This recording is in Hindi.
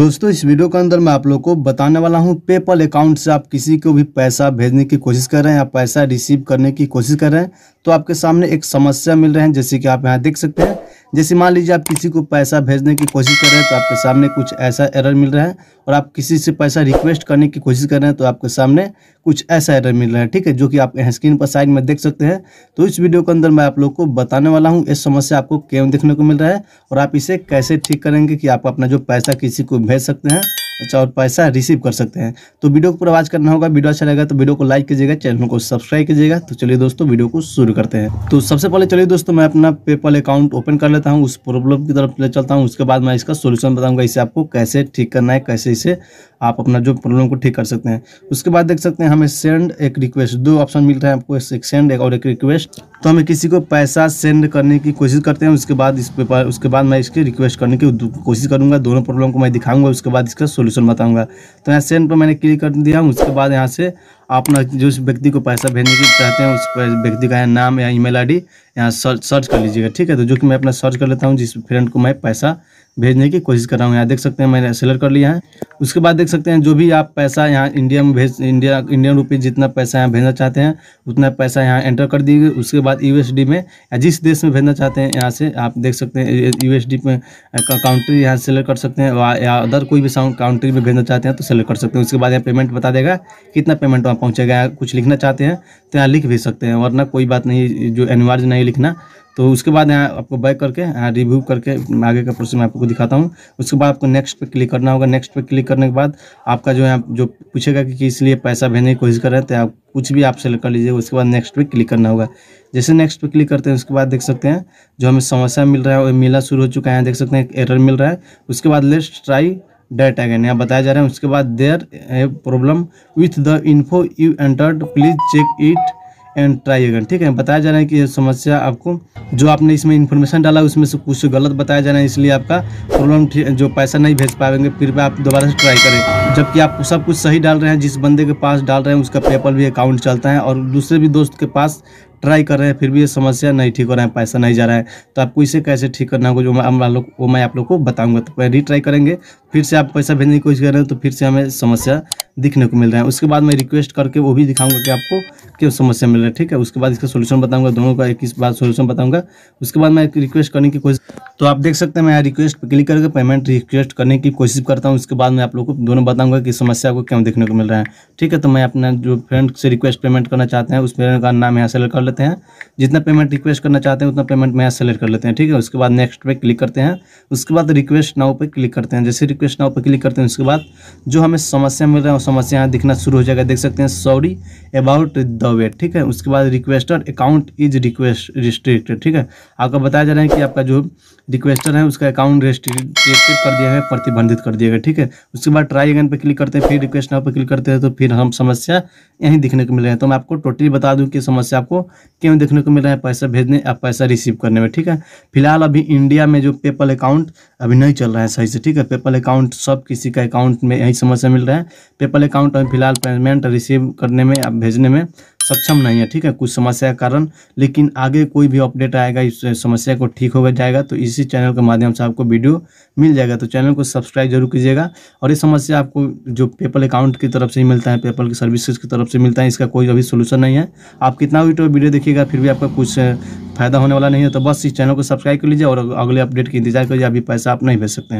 दोस्तों इस वीडियो के अंदर मैं आप लोग को बताने वाला हूं पेपल अकाउंट से आप किसी को भी पैसा भेजने की कोशिश कर रहे हैं या पैसा रिसीव करने की कोशिश कर रहे हैं तो आपके सामने एक समस्या मिल रहे हैं जैसे कि आप यहां देख सकते हैं जैसे मान लीजिए आप किसी को पैसा भेजने की कोशिश कर रहे हैं तो आपके सामने कुछ ऐसा एरर मिल रहा है और आप किसी से पैसा रिक्वेस्ट करने की कोशिश कर रहे हैं तो आपके सामने कुछ ऐसा एरर मिल रहा है ठीक है जो कि आप यहाँ स्क्रीन पर साइड में देख सकते हैं तो इस वीडियो के अंदर मैं आप लोग को बताने वाला हूँ इस समस्या आपको क्यों देखने को मिल रहा है और आप इसे कैसे ठीक करेंगे कि आप अपना जो पैसा किसी को भेज सकते हैं अच्छा और पैसा रिसीव कर सकते हैं तो वीडियो को पूरा वाच करना होगा वीडियो अच्छा लगेगा तो वीडियो को लाइक कीजिएगा चैनल को सब्सक्राइब कीजिएगा तो चलिए दोस्तों वीडियो को शुरू करते हैं तो सबसे पहले चलिए दोस्तों मैं अपना पेपल अकाउंट ओपन कर लेता हूँ उस प्रॉब्लम की तरफ ले चलता हूँ उसके बाद मैं इसका सोल्यूशन बताऊँगा इसे आपको कैसे ठीक करना है कैसे इसे आप अपना जो प्रॉब्लम को ठीक कर सकते हैं उसके बाद देख सकते हैं हमें सेंड एक रिक्वेस्ट दो ऑप्शन मिल रहा है आपको एक सेंड एक और एक रिक्वेस्ट तो हमें किसी को पैसा सेंड करने की कोशिश करते हैं उसके बाद इस पेपर उसके बाद मैं इसकी रिक्वेस्ट करने की कोशिश करूंगा दोनों प्रॉब्लम को मैं दिखाऊंगा उसके बाद इसका सोल्यूशन बताऊँगा तो यहाँ सेंड पर मैंने क्लिक कर दिया हूँ उसके बाद यहाँ से आप ना जिस व्यक्ति को पैसा भेजने की चाहते हैं उस व्यक्ति का नाम या ईमेल आईडी यहाँ सर्च सर्च कर लीजिएगा ठीक है तो जो कि मैं अपना सर्च कर लेता हूँ जिस फ्रेंड को मैं पैसा भेजने की कोशिश कर रहा हूँ यहाँ देख सकते हैं मैंने सेलेक्ट कर लिया है उसके बाद देख सकते हैं जो भी आप पैसा यहाँ इंडिया में भेज इंडिया इंडियन रुपीज़ जितना पैसा यहाँ भेजना चाहते हैं उतना पैसा यहाँ एंटर कर दीजिए उसके बाद यू में या जिस देश में भेजना चाहते हैं यहाँ से आप देख सकते हैं यू एस में काउंट्री यहाँ सेलेक्ट कर सकते हैं या अदर कोई भी काउंट्री में भेजना चाहते हैं तो सेलेक्ट कर सकते हैं उसके बाद यहाँ पेमेंट बता देगा कितना पेमेंट पहुँचेगा कुछ लिखना चाहते हैं तो यहाँ लिख भी सकते हैं वरना कोई बात नहीं जो अनिवार्य नहीं लिखना तो उसके बाद यहाँ आपको बैक करके यहाँ रिव्यू करके आगे का प्रोसेस मैं आपको दिखाता हूँ उसके बाद आपको नेक्स्ट पे क्लिक करना होगा नेक्स्ट पे क्लिक करने के बाद आपका जो है जो पूछेगा कि किस लिए पैसा भेजने की कोशिश कर रहे हैं तो आप कुछ भी आप सेलेक्ट कर लीजिए उसके बाद नेक्स्ट पे क्लिक करना होगा जैसे नेक्स्ट पे क्लिक करते हैं उसके बाद देख सकते हैं जो हमें समस्या मिल रहा है वो मिला शुरू हो चुका है देख सकते हैं एरर मिल रहा है उसके बाद लेट्स ट्राई डेट अगेन यहाँ बताया जा रहा है उसके बाद there a problem with the info you entered please check it and try again ठीक है बताया जा रहा है कि समस्या आपको जो आपने इसमें इन्फॉर्मेशन डाला उसमें से कुछ गलत बताया जा रहा है इसलिए आपका प्रॉब्लम जो पैसा नहीं भेज पाएंगे फिर भी आप दोबारा से ट्राई करें जबकि आप सब कुछ सही डाल रहे हैं जिस बंदे के पास डाल रहे हैं उसका पेपर भी अकाउंट चलता है और दूसरे भी दोस्त के पास ट्राई कर रहे हैं फिर भी ये समस्या नहीं ठीक हो रहा है पैसा नहीं जा रहा है तो आपको इसे कैसे ठीक करना होगा जो हम लोग वो मैं आप लोग को बताऊँगा तो रिट्राई करेंगे फिर से आप पैसा भेजने की कोशिश कर रहे हैं तो फिर से हमें समस्या दिखने को मिल रहा है उसके बाद मैं रिक्वेस्ट करके वो भी दिखाऊंगा कि आपको क्यों समस्या मिल रहा है ठीक है उसके बाद इसका सोल्यूशन बताऊंगा दोनों का एक इस बार सोल्यूशन बताऊंगा उसके बाद मैं रिक्वेस्ट करने की कोशिश तो आप देख सकते हैं मैं यहाँ रिक्वेस्ट पर क्लिक करके पेमेंट रिक्वेस्ट करने की कोशिश करता हूँ उसके बाद मैं आप लोग को दोनों बताऊँगा कि समस्या को क्यों देखने को मिल रहा है ठीक है तो मैं अपना जो फ्रेंड से रिक्वेस्ट पेमेंट करना चाहते हैं उस फ्रेंड का नाम यहाँ सेलेक्ट कर लेते हैं जितना पेमेंट रिक्वेस्ट करना चाहते हैं उतना पेमेंट मैं सेलेक्ट कर लेते हैं ठीक है उसके बाद नेक्स्ट पे क्लिक करते हैं उसके बाद रिक्वेस्ट नाउ पे क्लिक करते हैं जैसे रिक्वेस्ट नाउ पे क्लिक करते हैं उसके बाद जो हमें समस्या मिल रहा है वो समस्या यहाँ दिखना शुरू हो जाएगा देख सकते हैं सॉरी अबाउट द वेट ठीक है उसके बाद requester account is request restricted ठीक है आपका बताया जा रहा है कि आपका जो रिक्वेस्टर है उसका अकाउंट रिस्ट्रिक्टेड कर दिया गया प्रतिबंधित कर दिया गया ठीक है उसके बाद ट्राई अगेन पर क्लिक करते हैं फिर रिक्वेस्ट नाउ पर क्लिक करते हैं तो फिर हम समस्या यहीं दिखने को मिल रहे हैं तो मैं आपको टोटली बता दूँ कि समस्या आपको क्यों देखने को मिल रहा है पैसा भेजने या पैसा रिसीव करने में ठीक है फिलहाल अभी इंडिया में जो पेपल अकाउंट अभी नहीं चल रहा है सही से ठीक है पेपल अकाउंट सब किसी का अकाउंट में यही समस्या मिल रहा है पेपल अकाउंट अभी फिलहाल पेमेंट रिसीव करने में या भेजने में सक्षम नहीं है ठीक है कुछ समस्या के कारण लेकिन आगे कोई भी अपडेट आएगा इस समस्या को ठीक हो जाएगा तो इसी चैनल के माध्यम से आपको वीडियो मिल जाएगा तो चैनल को सब्सक्राइब जरूर कीजिएगा और ये समस्या आपको जो पेपल अकाउंट की तरफ से ही मिलता है पेपल की सर्विसेज की तरफ से मिलता है इसका कोई अभी सोल्यूशन नहीं है आप कितना भी तो वीडियो देखिएगा फिर भी आपका कुछ फायदा होने वाला नहीं है तो बस इस चैनल को सब्सक्राइब कर लीजिए और अगले अपडेट की इंतजार करिए अभी पैसा आप नहीं भेज सकते हैं